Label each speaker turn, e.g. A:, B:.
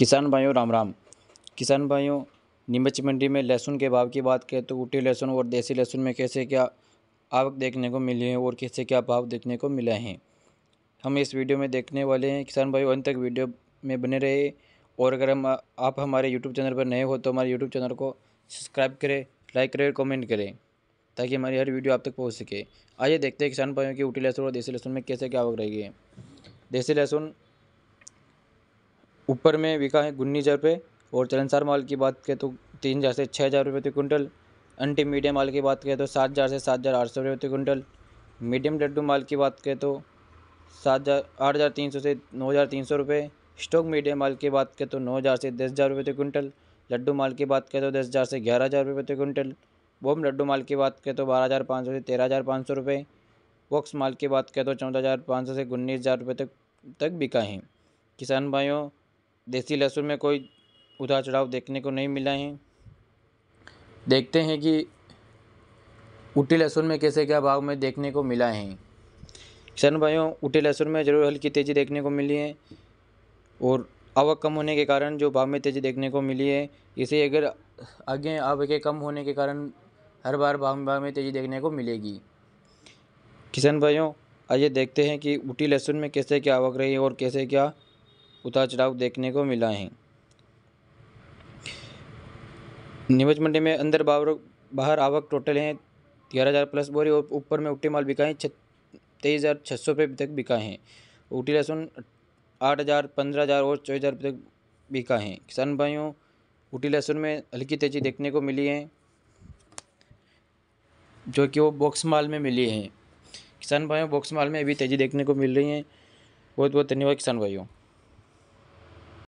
A: किसान भाइयों राम राम किसान भाइयों नीमच मंडी में लहसुन के भाव की बात करें तो ऊटी लहसुन और देसी लहसुन में कैसे क्या आवक देखने को मिली है और कैसे क्या भाव देखने को मिला है हम इस वीडियो में देखने वाले हैं किसान भाइयों अंत तक वीडियो में बने रहे और अगर हम आप हमारे यूट्यूब चैनल पर नए हो तो हमारे यूट्यूब चैनल को सब्सक्राइब करें लाइक करें कॉमेंट कमेंट करें ताकि हमारी हर वीडियो आप तक पहुँच सके आइए देखते हैं किसान भाइयों की ऊटी लहसुन और देसी लहसुन में कैसे क्या आवक रहेगी देसी लहसुन ऊपर में बिका है उन्नीस हज़ार रुपये और चरनसार माल की बात करें तो तीन हज़ार से छः हज़ार रुपये प्रति कुंटल अंटी मीडियम माल की बात करें तो सात हज़ार से सात हज़ार आठ सौ रुपये प्रति कुंटल मीडियम लड्डू माल की बात करें तो सात हज़ार आठ हज़ार तीन सौ से नौ हज़ार तीन सौ रुपये स्टॉक मीडियम माल की बात करें तो नौ हज़ार से दस हज़ार रुपये प्रति कुंटल लड्डू माल की बात करें तो दस हज़ार से ग्यारह हज़ार रुपये प्रति कुंटल बोम लड्डू माल की बात करें तो बारह हज़ार पाँच सौ से तेरह हज़ार पाँच सौ रुपये वॉक्स माल की बात करें तो चौदह हज़ार पाँच सौ से उन्नीस हज़ार रुपये तक तक बिका है किसान भाइयों देसी लहसुन में कोई उतार चढ़ाव देखने को नहीं मिला है देखते हैं कि उटी लहसुन में कैसे क्या भाव में देखने को मिला है किसान भाइयों उटी लहसुन में ज़रूर हल्की तेज़ी देखने को मिली है और आवक कम होने के कारण जो भाव में तेज़ी देखने को मिली है इसे अगर आगे आवके कम होने के कारण हर बार भाव भाव में तेज़ी देखने को मिलेगी किसान भाइयों आइए देखते हैं कि उटी लहसुन में कैसे क्या आवक रही है और कैसे क्या उतार चढ़ाव देखने को मिला है नीमच मंडी में अंदर बावर बाहर आवक टोटल हैं ग्यारह हज़ार प्लस बोरी और ऊपर में उगटे माल बिका है तेईस हज़ार छः सौ रुपये तक बिका है उटी लहसुन आठ हज़ार पंद्रह हज़ार और चौबीस हज़ार रुपये तक बिका है किसान भाइयों उटी लहसुन में हल्की तेज़ी देखने को मिली है जो कि वो बॉक्स माल में मिली है किसान भाइयों बॉक्स माल में अभी तेज़ी देखने को मिल रही है बहुत बहुत धन्यवाद किसान भाइयों